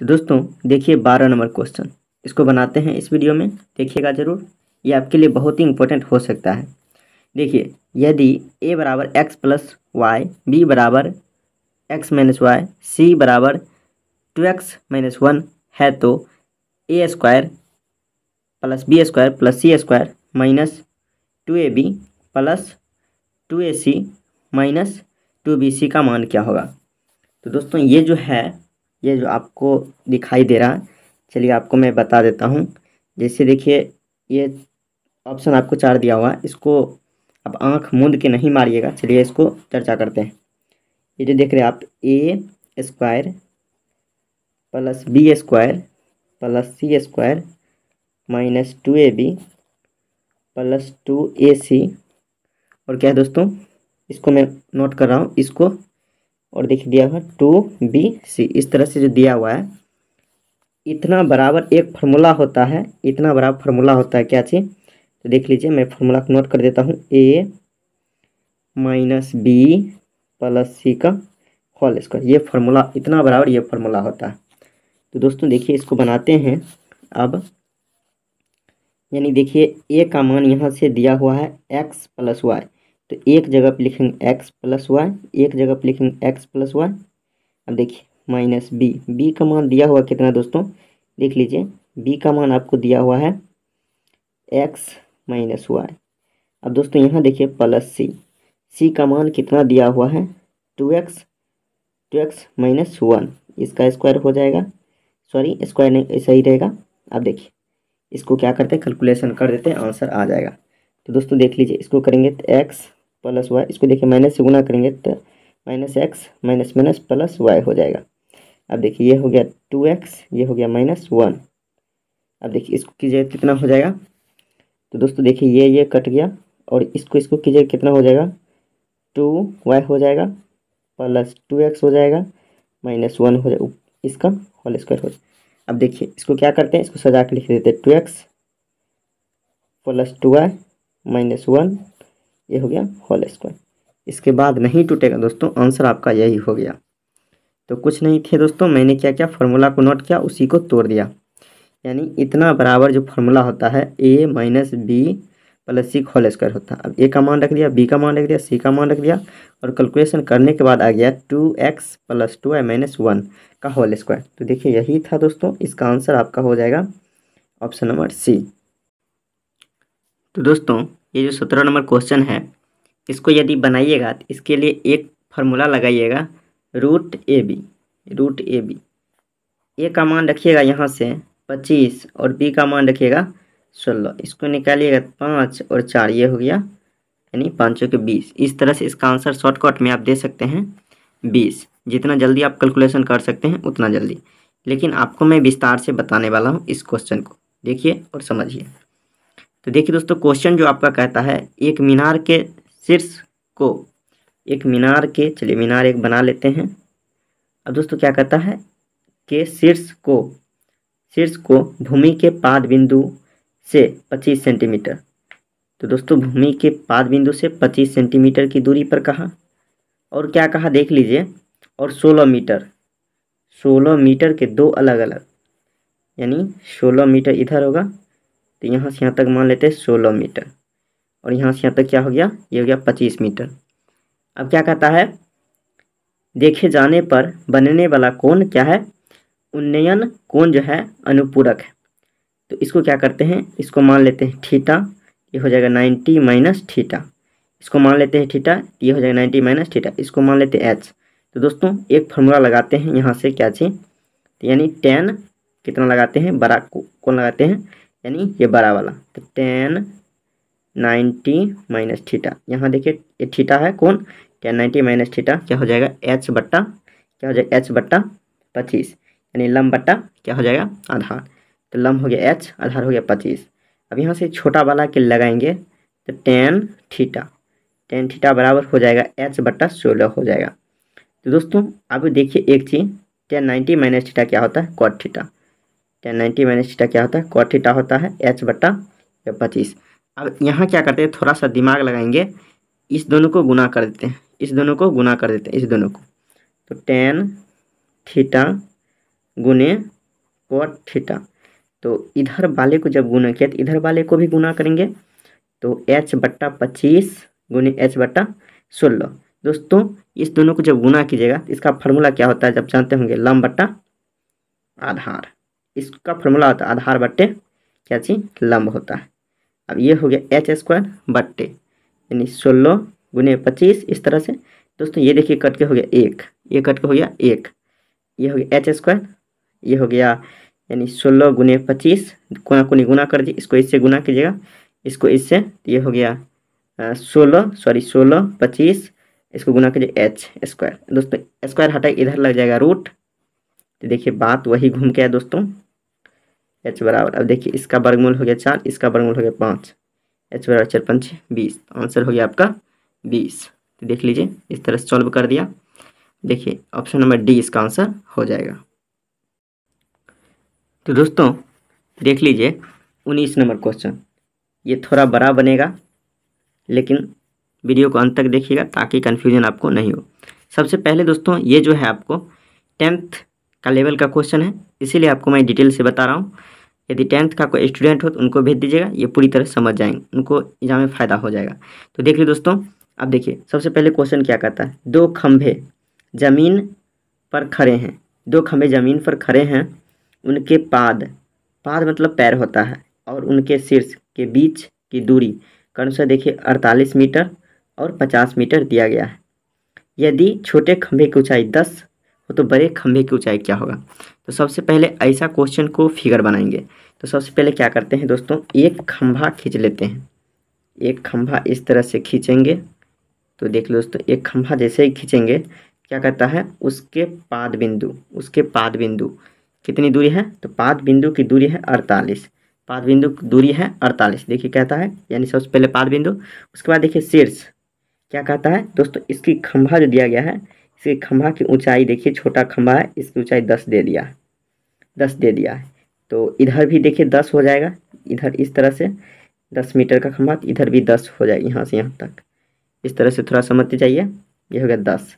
तो दोस्तों देखिए बारह नंबर क्वेश्चन इसको बनाते हैं इस वीडियो में देखिएगा ज़रूर ये आपके लिए बहुत ही इंपॉर्टेंट हो सकता है देखिए यदि ए बराबर एक्स प्लस वाई बी बराबर एक्स माइनस वाई सी बराबर टू एक्स माइनस वन है तो a square plus b square plus c square minus two a b plus two a c minus two b c का मान क्या होगा तो दोस्तों ये जो है ये जो आपको दिखाई दे रहा है चलिए आपको मैं बता देता हूँ जैसे देखिए ये ऑप्शन आपको चार दिया हुआ है इसको अब आँख मूंद के नहीं मारिएगा चलिए इसको चर्चा करते हैं ये जो देख रहे हैं आप a square plus b square plus c square minus two a b plus two a c और क्या है दोस्तों इसको मैं नोट कर रहा हूँ इसको और देखिए दिया हुआ टू बी सी इस तरह से जो दिया हुआ है इतना बराबर एक फार्मूला होता है इतना बराबर फार्मूला होता है क्या चीज़ तो देख लीजिए मैं फार्मूला को नोट कर देता हूँ a minus b plus c का होल स्क्वायर ये फार्मूला इतना बराबर ये फार्मूला होता है तो दोस्तों देखिए इसको बनाते हैं अब यानी देखिए ए का मान यहाँ से दिया हुआ है एक्स प्लस वाई तो एक जगह पर लिखेंगे एक्स प्लस वाई एक जगह पर लिखेंगे एक्स प्लस वाई अब देखिए माइनस बी बी का मान दिया हुआ कितना दोस्तों देख लीजिए बी का मान आपको दिया हुआ है एक्स माइनस वाई अब दोस्तों यहाँ देखिए प्लस सी सी का मान कितना दिया हुआ है two x two x minus one इसका स्क्वायर हो जाएगा सॉरी स्क्वायर नहीं ऐसा ही रहेगा अब देखिए इसको क्या करते हैं कैलकुलेशन कर देते हैं आंसर आ जाएगा तो दोस्तों देख लीजिए इसको करेंगे तो एक्स प्लस वाई इसको देखिए माइनस से गुना करेंगे तो minus x minus minus plus y हो जाएगा अब देखिए ये हो गया टू एक्स ये हो गया माइनस वन अब देखिए इसको कीजिए कितना हो जाएगा तो दोस्तों देखिए ये ये कट गया और इसको इसको कीजिए कितना हो जाएगा टू वाई हो जाएगा प्लस टू एक्स हो जाएगा माइनस वन हो जाएगा इसका होल स्क्वायर हो जाएगा अब देखिए इसको क्या करते हैं इसको सजा के लिख देते हैं two x plus two y minus one ये हो गया होल स्क्वायर इसके बाद नहीं टूटेगा दोस्तों आंसर आपका यही हो गया तो कुछ नहीं थे दोस्तों मैंने क्या क्या फार्मूला को नोट किया उसी को तोड़ दिया यानी इतना बराबर जो फार्मूला होता है a minus b plus c whole square होता है अब ए का मान रख दिया बी का मान रख दिया सी का मान रख दिया और कैलकुलेशन करने के बाद आ गया two x plus two i minus one का होल स्क्वायर तो देखिए यही था दोस्तों इसका आंसर आपका हो जाएगा ऑप्शन नंबर सी तो दोस्तों ये जो सत्रह नंबर क्वेश्चन है इसको यदि बनाइएगा तो इसके लिए एक फार्मूला लगाइएगा root a b root a b a का मान रखिएगा यहाँ से पच्चीस और बी का मान रखिएगा सोलह इसको निकालिएगा पाँच और चार ये हो गया यानी पाँचों के बीस इस तरह से इसका आंसर शॉर्टकट में आप दे सकते हैं बीस जितना जल्दी आप कैलकुलेशन कर सकते हैं उतना जल्दी लेकिन आपको मैं विस्तार से बताने वाला हूँ इस क्वेश्चन को देखिए और समझिए तो देखिए दोस्तों क्वेश्चन जो आपका कहता है एक मीनार के शीर्ष को एक मीनार के चलिए मीनार एक बना लेते हैं अब दोस्तों क्या कहता है के शीर्ष को शीर्ष को भूमि के पाद बिंदु से 25 सेंटीमीटर तो दोस्तों भूमि के पाद बिंदु से 25 सेंटीमीटर की दूरी पर कहा और क्या कहा देख लीजिए और 16 मीटर 16 मीटर के दो अलग अलग यानी 16 मीटर इधर होगा तो यहाँ से यहाँ तक मान लेते हैं सोलह मीटर और यहाँ से यहाँ तक क्या हो गया ये हो गया पच्चीस मीटर अब क्या कहता है देखे जाने पर बनने वाला कोण क्या है उन्नयन कोण जो है अनुपूरक है तो इसको क्या करते हैं इसको मान लेते हैं ठीटा ये हो जाएगा नाइन्टी माइनस ठीटा इसको मान लेते हैं ठीटा ये हो जाएगा नाइन्टी माइनस ठीटा इसको मान लेते हैं एच तो दोस्तों एक फॉर्मूला लगाते हैं यहाँ से क्या चीज यानी टेन कितना लगाते हैं बड़ा कौन लगाते हैं यानी ये बड़ा वाला तो टेन नाइन्टी माइनस थीटा यहाँ देखिए ये थीटा है कौन टेन नाइन्टी माइनस थीटा क्या हो जाएगा एच बट्टा क्या हो जाएगा एच बट्टा पच्चीस यानी लम बट्टा क्या हो जाएगा आधार तो लम हो गया एच आधार हो गया पच्चीस अब यहाँ से छोटा वाला के लगाएंगे तो टेन थीटा टेन थीटा बराबर हो जाएगा एच बट्टा सोलह हो जाएगा तो दोस्तों अब देखिए एक चीज़ टेन नाइन्टी माइनस थीटा क्या होता है cot theta tan ninety minus theta क्या होता है कॉट थीटा होता है एच बट्टा पच्चीस अब यहाँ क्या करते हैं थोड़ा सा दिमाग लगाएंगे इस दोनों को गुना कर देते हैं इस दोनों को गुना कर देते हैं इस दोनों को तो टेन थीटा गुने कॉट थीटा तो इधर वाले को जब गुना किया तो इधर वाले को भी गुना करेंगे तो एच बट्टा पच्चीस गुने एच बट्टा सोलह दोस्तों इस दोनों को जब गुना कीजिएगा तो इसका फार्मूला क्या होता है जब जानते होंगे लम बट्टा आधार इसका फॉर्मूला होता है आधार बट्टे क्या चीज लंब होता है अब ये हो गया एच स्क्वायर बट्टे यानी सोलह गुने पच्चीस इस तरह से दोस्तों ये देखिए कट के हो गया एक ये कट के हो गया एक ये हो गया एच स्क्वायर ये हो गया यानी सोलह गुने पच्चीस कोना कोनी गुना कर दिए इसको इससे गुना कीजिएगा इसको इससे तो ये हो गया सोलह सॉरी सोलह पच्चीस इसको गुना कीजिए एच स्क्वायर दोस्तों स्क्वायर हटाए इधर लग जाएगा रूट तो देखिए बात वही घूम के आया दोस्तों एच बराबर अब देखिए इसका वर्गमूल हो गया चार इसका वर्गमूल हो गया पाँच एच बराबर चार पंच बीस आंसर हो गया आपका बीस तो देख लीजिए इस तरह से सॉल्व कर दिया देखिए ऑप्शन नंबर डी इसका आंसर हो जाएगा तो दोस्तों देख लीजिए उन्नीस नंबर क्वेश्चन ये थोड़ा बड़ा बनेगा लेकिन वीडियो को अंत तक देखिएगा ताकि कन्फ्यूजन आपको नहीं हो सबसे पहले दोस्तों ये जो है आपको टेंथ का लेवल का क्वेश्चन है इसीलिए आपको मैं डिटेल से बता रहा हूँ यदि टेंथ का कोई स्टूडेंट हो तो उनको भेज दीजिएगा ये पूरी तरह समझ जाएंगे उनको एग्जाम में फ़ायदा हो जाएगा तो देख लीजिए दोस्तों अब देखिए सबसे पहले क्वेश्चन क्या कहता है दो खंभे ज़मीन पर खड़े हैं दो खंभे ज़मीन पर खड़े हैं उनके पाद पाद मतलब पैर होता है और उनके शीर्ष के बीच की दूरी कर्ण से देखिए अड़तालीस मीटर और पचास मीटर दिया गया है यदि छोटे खंभे की ऊंचाई दस वो तो बड़े खंभे की ऊंचाई क्या होगा तो सबसे पहले ऐसा क्वेश्चन को फिगर बनाएंगे तो सबसे पहले क्या करते हैं दोस्तों एक खंभा खींच लेते हैं एक खंभा इस तरह से खींचेंगे तो देख लो दोस्तों एक खंभा जैसे ही खींचेंगे क्या करता है उसके पाद बिंदु उसके पाद बिंदु कितनी दूरी है तो पाद बिंदु की दूरी है अड़तालीस पाद बिंदु की दूरी है अड़तालीस देखिए कहता है यानी सबसे पहले पाद बिंदु उसके बाद देखिए शीर्ष क्या कहता है दोस्तों इसकी खंभा जो दिया गया है इसके खम्भा की ऊंचाई देखिए छोटा खम्भा है इसकी ऊंचाई दस दे दिया है दस दे दिया है तो इधर भी देखिए दस हो जाएगा इधर इस तरह से दस मीटर का खम्भा तो इधर भी दस हो जाएगा यहाँ से यहाँ तक इस तरह से थोड़ा समझते जाइए ये हो गया दस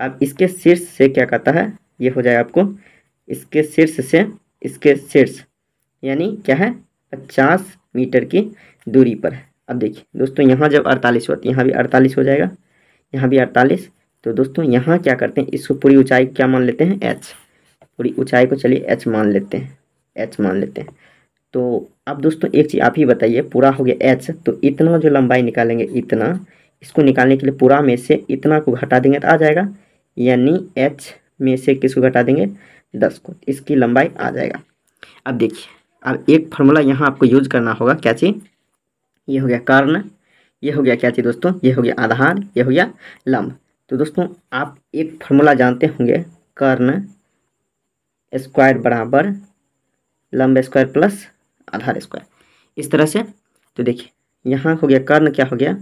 अब इसके शीर्ष से क्या कहता है ये हो जाएगा आपको इसके शीर्ष से इसके शीर्ष यानी क्या है पचास मीटर की दूरी पर है अब देखिए दोस्तों यहाँ जब अड़तालीस होती है यहाँ भी अड़तालीस हो जाएगा यहाँ भी अड़तालीस तो दोस्तों यहाँ क्या करते हैं इसको पूरी ऊंचाई क्या मान लेते हैं एच पूरी ऊंचाई को चलिए एच मान लेते हैं एच मान लेते हैं तो अब दोस्तों एक चीज़ आप ही बताइए पूरा हो गया एच तो इतना जो लंबाई निकालेंगे इतना इसको निकालने के लिए पूरा में से इतना को घटा देंगे तो आ जाएगा यानी एच में से किसको घटा देंगे दस को इसकी लंबाई आ जाएगा अब देखिए अब एक फार्मूला यहाँ आपको यूज करना होगा क्या चीज़ ये हो गया कर्ण ये हो गया क्या चीज़ दोस्तों ये हो गया आधार ये हो गया लंब तो दोस्तों आप एक फार्मूला जानते होंगे कर्ण स्क्वायर बराबर लंब स्क्वायर प्लस आधार स्क्वायर इस तरह से तो देखिए यहाँ हो गया कर्ण क्या हो गया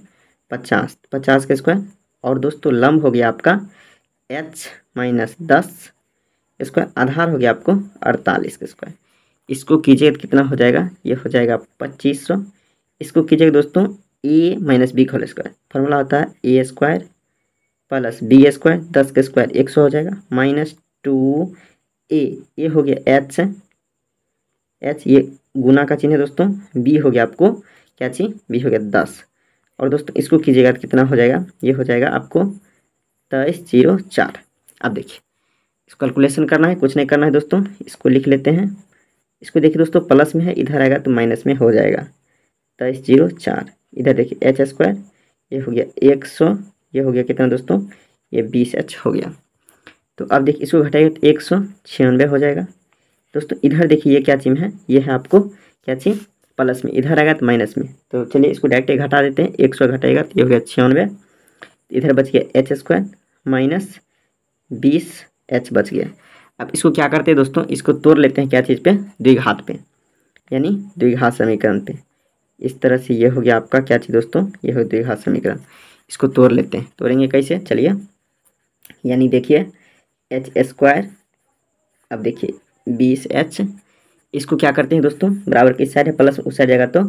पचास पचास का स्क्वायर और दोस्तों लंब हो गया आपका एच माइनस दस स्क्वायर आधार हो गया आपको अड़तालीस का स्क्वायर इसको कीजिए तो कितना हो जाएगा ये हो जाएगा पच्चीस सौ इसको कीजिएगा दोस्तों a minus b whole square formula होता है a square plus b square दस का स्क्वायर एक सौ हो जाएगा माइनस टू ए ये हो गया एच एच ये गुना का चिन्ह है दोस्तों बी हो गया आपको क्या चीज बी हो गया दस और दोस्तों इसको कीजिएगा तो कितना हो जाएगा ये हो जाएगा आपको तेईस जीरो चार अब देखिए इसको कैलकुलेशन करना है कुछ नहीं करना है दोस्तों इसको लिख लेते हैं इसको देखिए दोस्तों प्लस में है इधर आएगा तो माइनस में हो जाएगा तेईस जीरो चार इधर देखिए एच स्क्वायर ये हो गया एक सौ ये हो गया कितना दोस्तों ये बीस एच हो गया तो अब देखिए इसको घटाइए तो एक सौ छियानवे हो जाएगा दोस्तों इधर देखिए ये क्या चिन्ह है ये है आपको क्या चिन्ह प्लस में इधर आएगा तो माइनस में तो चलिए इसको डायरेक्ट घटा देते हैं एक सौ घटाएगा तो ये हो गया छियानवे इधर बच गया एच स्क्वायर माइनस बीस एच बच गया अब इसको क्या करते हैं दोस्तों इसको तोड़ लेते हैं क्या चीज़ पे द्विघात पे यानी द्विघात समीकरण पे इस तरह से ये हो गया आपका क्या चीज़ दोस्तों ये हो द्विघात समीकरण इसको तोड़ लेते हैं तोड़ेंगे कैसे चलिए यानी देखिए एच स्क्वायर अब देखिए बीस एच इसको क्या करते हैं दोस्तों बराबर किस साइड है प्लस उस साइड जाएगा तो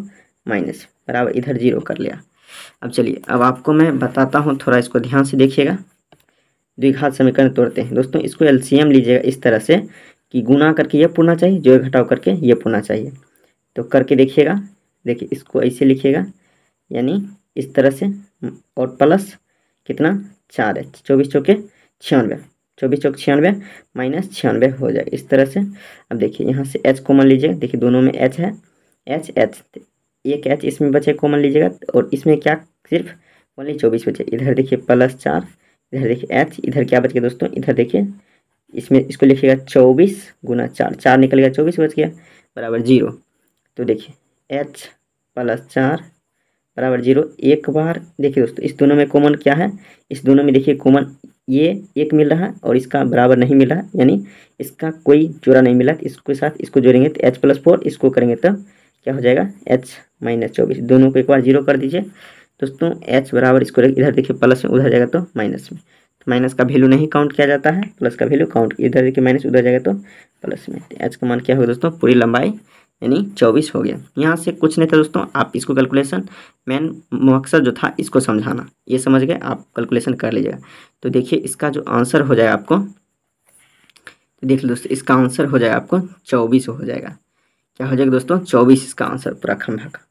माइनस बराबर इधर जीरो कर लिया अब चलिए अब आपको मैं बताता हूँ थोड़ा इसको ध्यान से देखिएगा द्विघात समीकरण तोड़ते हैं दोस्तों इसको एलसीएम लीजिएगा इस तरह से कि गुना करके ये पुना चाहिए जो घटाव करके ये पुना चाहिए तो करके देखिएगा देखिए इसको ऐसे लिखिएगा यानी इस तरह से और प्लस कितना चार एच चौबीस चौके छियानवे चौबीस चौक छियानवे माइनस छियानवे हो जाएगा इस तरह से अब देखिए यहाँ से एच कॉमन लीजिए देखिए दोनों में एच है एच एच एक एच इसमें बचे कॉमन लीजिएगा और इसमें क्या सिर्फ ओनली चौबीस बचे इधर देखिए प्लस चार इधर देखिए एच इधर क्या बच गया दोस्तों इधर देखिए इसमें इसको लिखिएगा चौबीस गुना चार चार निकल गया चौबीस बच गया बराबर जीरो तो देखिए एच प्लस चार बराबर जीरो एक बार देखिए दोस्तों इस दोनों में कॉमन क्या है इस दोनों में देखिए कॉमन ये एक मिल रहा है और इसका बराबर नहीं मिला यानी इसका कोई जोड़ा नहीं मिला इसके साथ इसको जोड़ेंगे तो एच प्लस फोर इसको करेंगे तो क्या हो जाएगा एच माइनस चौबीस दोनों को एक बार जीरो कर दीजिए दोस्तों एच बराबर इसको इधर देखिए प्लस में उधर जाएगा तो माइनस में तो माइनस का वैल्यू नहीं काउंट किया जाता है प्लस का वैल्यू काउंट इधर देखिए माइनस उधर जाएगा तो प्लस में एच तो का मान क्या होगा दोस्तों पूरी लंबाई यानी चौबीस हो गया यहाँ से कुछ नहीं था दोस्तों आप इसको कैलकुलेशन मेन मकसद जो था इसको समझाना ये समझ गए आप कैलकुलेशन कर लीजिएगा तो देखिए इसका जो आंसर हो जाएगा आपको तो देख लो दोस्तों इसका आंसर हो जाएगा आपको चौबीस हो जाएगा क्या हो जाएगा दोस्तों चौबीस इसका आंसर पूरा खंडा का